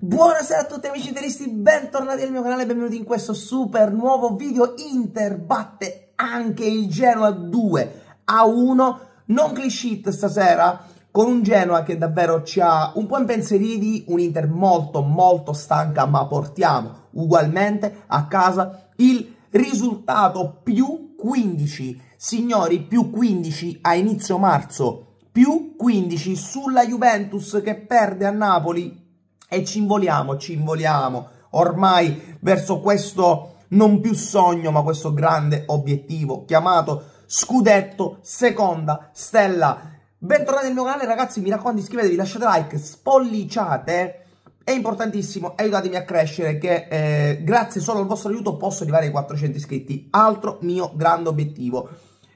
Buonasera a tutti amici interisti, bentornati al mio canale e benvenuti in questo super nuovo video Inter batte anche il Genoa 2 a 1 non cliché stasera con un Genoa che davvero ci ha un po' impensieriti, un Inter molto molto stanca ma portiamo ugualmente a casa il risultato più 15 signori più 15 a inizio marzo più 15 sulla Juventus che perde a Napoli e ci involiamo, ci involiamo ormai verso questo non più sogno ma questo grande obiettivo chiamato scudetto seconda stella. Bentornati nel mio canale ragazzi, mi raccomando iscrivetevi, lasciate like, spolliciate, è importantissimo, aiutatemi a crescere che eh, grazie solo al vostro aiuto posso arrivare ai 400 iscritti, altro mio grande obiettivo.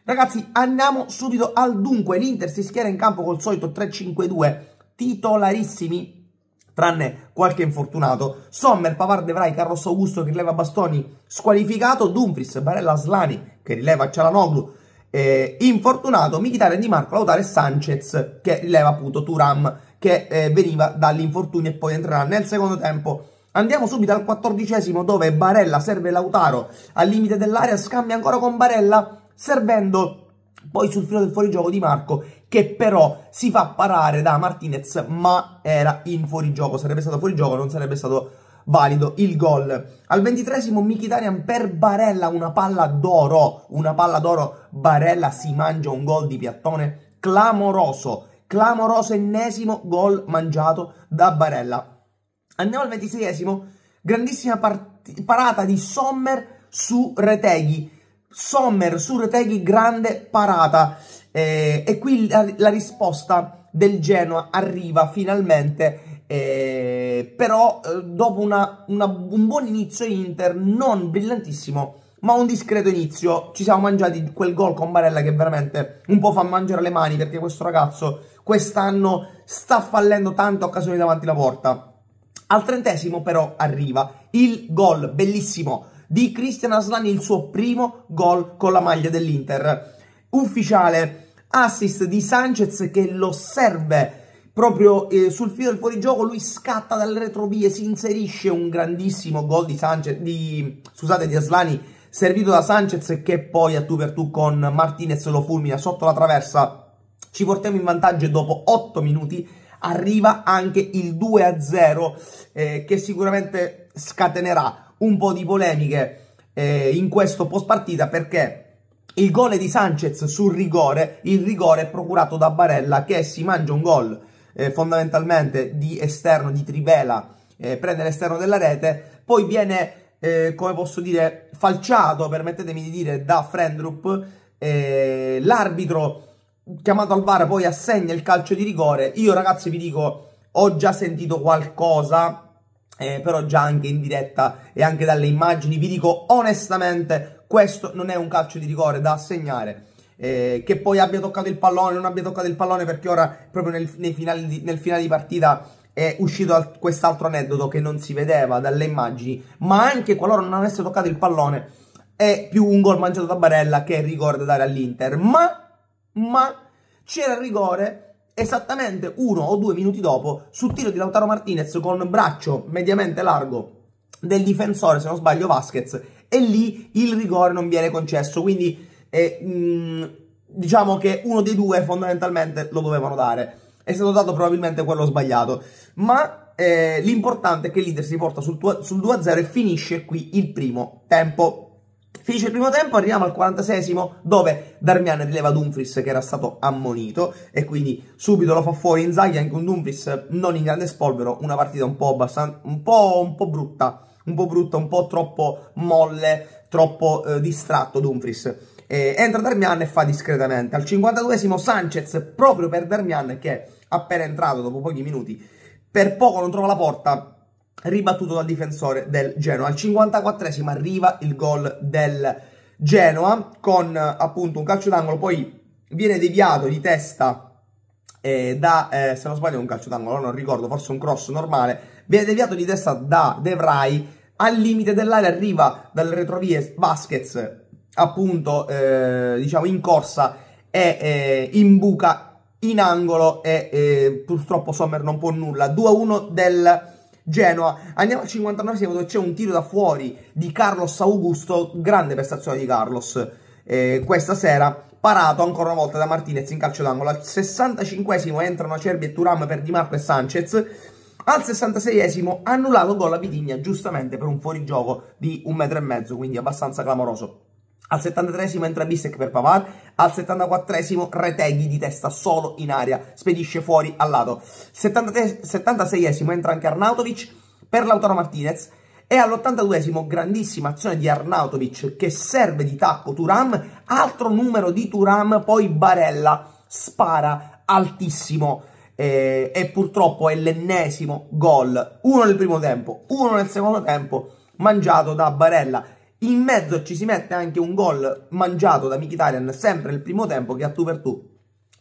Ragazzi andiamo subito al dunque, l'Inter si schiera in campo col solito 3-5-2, titolarissimi tranne qualche infortunato. Sommer, Pavard, Devrai, Carlos Augusto che rileva Bastoni squalificato, Dumfries, Barella, Slani che rileva Cialanoglu eh, infortunato, Michitare Di Marco, Lautare e Sanchez che rileva appunto Turam che eh, veniva dall'infortunio e poi entrerà nel secondo tempo. Andiamo subito al quattordicesimo dove Barella serve Lautaro al limite dell'area, scambia ancora con Barella servendo poi sul filo del fuorigioco di Marco, che però si fa parare da Martinez, ma era in fuorigioco. Sarebbe stato fuorigioco, non sarebbe stato valido il gol. Al ventitresimo Mkhitaryan per Barella, una palla d'oro, una palla d'oro. Barella si mangia un gol di piattone clamoroso, clamoroso ennesimo gol mangiato da Barella. Andiamo al ventiseiesimo, grandissima parata di Sommer su Reteghi Sommer, Sureteghi, grande parata. Eh, e qui la, la, risposta del Genoa arriva finalmente, eh, però eh, dopo una, una, un buon inizio Inter, non brillantissimo, ma un discreto inizio. Ci siamo mangiati quel gol con Barella che veramente un po' fa mangiare le mani, perché questo ragazzo quest'anno sta fallendo tante occasioni davanti alla porta. Al trentesimo però arriva il gol, bellissimo, di Cristian Aslani il suo primo gol con la maglia dell'Inter. Ufficiale assist di Sanchez che lo serve proprio eh, sul filo del fuorigioco, lui scatta dalle retrovie, si inserisce un grandissimo gol di, Sanchez, di, scusate, di Aslani, servito da Sanchez che poi a tu per tu con Martinez lo fulmina sotto la traversa. Ci portiamo in vantaggio e dopo 8 minuti arriva anche il 2-0 eh, che sicuramente scatenerà un po' di polemiche eh, in questo post partita perché il gol di Sanchez sul rigore, il rigore procurato da Barella che si mangia un gol eh, fondamentalmente di esterno, di trivela, eh, prende l'esterno della rete, poi viene, eh, come posso dire, falciato, permettetemi di dire, da Frendrup, eh, l'arbitro chiamato al VAR poi assegna il calcio di rigore, io ragazzi vi dico, ho già sentito qualcosa eh, però già anche in diretta e anche dalle immagini vi dico onestamente questo non è un calcio di rigore da assegnare eh, che poi abbia toccato il pallone non abbia toccato il pallone perché ora proprio nel, finale di, nel finale di partita è uscito quest'altro aneddoto che non si vedeva dalle immagini ma anche qualora non avesse toccato il pallone è più un gol mangiato da Barella che rigore da dare all'Inter ma, ma c'era il rigore esattamente uno o due minuti dopo sul tiro di Lautaro Martinez con braccio mediamente largo del difensore, se non sbaglio Vasquez, e lì il rigore non viene concesso, quindi eh, mh, mm, diciamo che uno dei due fondamentalmente lo dovevano dare. È stato dato probabilmente quello sbagliato, ma eh, l'importante è che l'Inter si porta sul, sul 2-0 e finisce qui il primo tempo. Finisce il primo tempo, arriviamo al 46esimo dove Darmian rileva Dumfries che era stato ammonito e quindi subito lo fa fuori Inzaghi anche un Dumfries non in grande spolvero, una partita un po', abbastan- un po', un po brutta, un po' brutta, un po' troppo molle, troppo eh, distratto Dumfries. Eh, entra Darmian e fa discretamente. Al 52esimo Sanchez proprio per Darmian che appena entrato dopo pochi minuti per poco non trova la porta ribattuto dal difensore del Genoa. Al 54esimo arriva il gol del Genoa con appunto un calcio d'angolo, poi viene deviato di testa eh, da, eh, se non sbaglio è un calcio d'angolo, non ricordo, forse un cross normale, viene deviato di testa da De Vrij, al limite dell'area arriva dal retrovie Vasquez, appunto, eh, diciamo in corsa e eh, in buca in angolo e eh, purtroppo Sommer non può nulla. 2-1 del Genoa. Andiamo al 59 dove c'è un tiro da fuori di Carlos Augusto, grande prestazione di Carlos eh, questa sera. Parato ancora una volta da Martinez in calcio d'angolo. Al 65 entrano Acerbi e Turam per Di Marco e Sanchez. Al 66esimo annullato gol a Vitigna giustamente per un fuorigioco di un metro e mezzo, quindi abbastanza clamoroso. Al 73esimo entra Bissek per Pavar, al 74esimo Reteghi di testa solo in aria, spedisce fuori al lato. 76esimo entra anche Arnautovic per l'Autaro Martinez e all'82esimo grandissima azione di Arnautovic che serve di tacco Turam, altro numero di Turam, poi Barella spara altissimo eh, e purtroppo è l'ennesimo gol, uno nel primo tempo, uno nel secondo tempo, mangiato da Barella in mezzo ci si mette anche un gol mangiato da Mkhitaryan sempre nel primo tempo che a tu per tu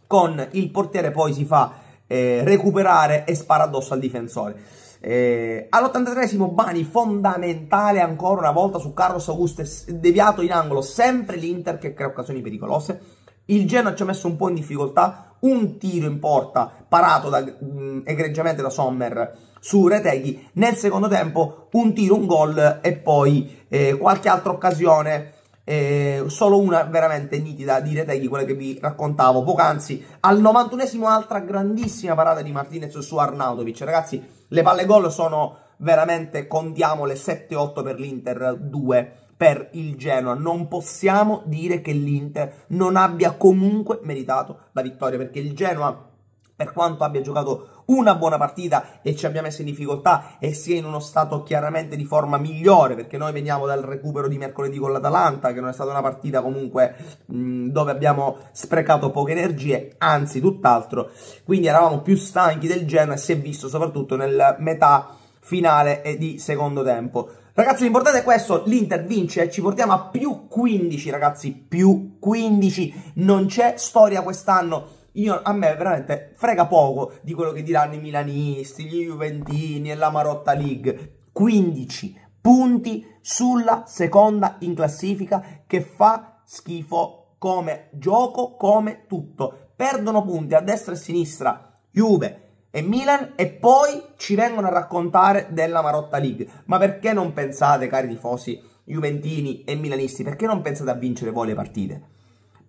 con il portiere poi si fa eh, recuperare e spara addosso al difensore. Eh, all'83esimo Bani fondamentale ancora una volta su Carlos Augusto deviato in angolo sempre l'Inter che crea occasioni pericolose. Il Genoa ci ha messo un po' in difficoltà un tiro in porta parato da, mh, mm, egregiamente da Sommer su Reteghi, nel secondo tempo un tiro, un gol e poi eh, qualche altra occasione, eh, solo una veramente nitida di Reteghi, quella che vi raccontavo poc'anzi, al 91esimo altra grandissima parata di Martinez su Arnautovic, ragazzi le palle gol sono veramente, contiamole 7-8 per l'Inter, 2 per il Genoa. Non possiamo dire che l'Inter non abbia comunque meritato la vittoria, perché il Genoa, per quanto abbia giocato una buona partita e ci abbia messo in difficoltà e sia in uno stato chiaramente di forma migliore, perché noi veniamo dal recupero di mercoledì con l'Atalanta, che non è stata una partita comunque mh, dove abbiamo sprecato poche energie, anzi tutt'altro. Quindi eravamo più stanchi del Genoa e si è visto soprattutto nel metà finale e di secondo tempo. Ragazzi, l'importante è questo, l'Inter vince, ci portiamo a più 15, ragazzi, più 15, non c'è storia quest'anno. Io, a me veramente frega poco di quello che diranno i milanisti, gli juventini e la Marotta League. 15 punti sulla seconda in classifica che fa schifo come gioco, come tutto. Perdono punti a destra e a sinistra, Juve, e Milan e poi ci vengono a raccontare della Marotta League. Ma perché non pensate, cari tifosi juventini e milanisti, perché non pensate a vincere voi le partite?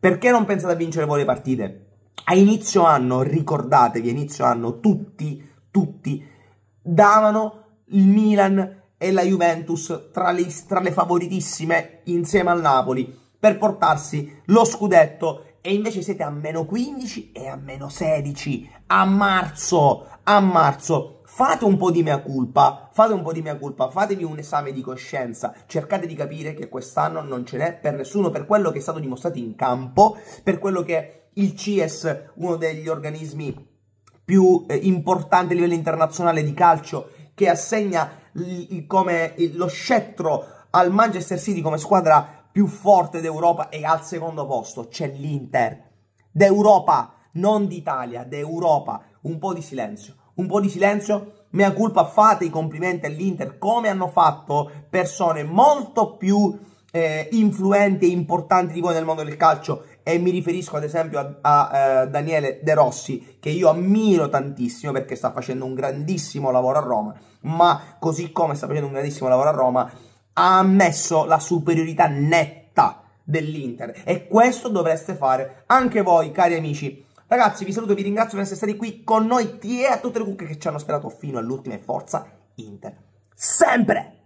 Perché non pensate a vincere voi le partite? A inizio anno, ricordatevi, a inizio anno tutti, tutti davano il Milan e la Juventus tra le, tra le favoritissime insieme al Napoli per portarsi lo scudetto e invece siete a meno 15 e a meno 16 a marzo, a marzo. Fate un po' di mia colpa, fate un po' di mea culpa, fatevi un esame di coscienza, cercate di capire che quest'anno non ce n'è per nessuno, per quello che è stato dimostrato in campo, per quello che il CIES, uno degli organismi più eh, importanti a livello internazionale di calcio, che assegna l- come lo scettro al Manchester City come squadra più forte d'Europa e al secondo posto c'è l'Inter. D'Europa, non d'Italia, d'Europa. Un po' di silenzio, un po' di silenzio. Mea culpa, fate i complimenti all'Inter come hanno fatto persone molto più eh, influenti e importanti di voi nel mondo del calcio e mi riferisco ad esempio a, a, a, eh, Daniele De Rossi che io ammiro tantissimo perché sta facendo un grandissimo lavoro a Roma ma così come sta facendo un grandissimo lavoro a Roma ha ammesso la superiorità netta dell'Inter e questo dovreste fare anche voi cari amici. Ragazzi vi saluto, vi ringrazio per essere stati qui con noi, ti e a tutte le cucche che ci hanno sperato fino all'ultima forza Inter. Sempre!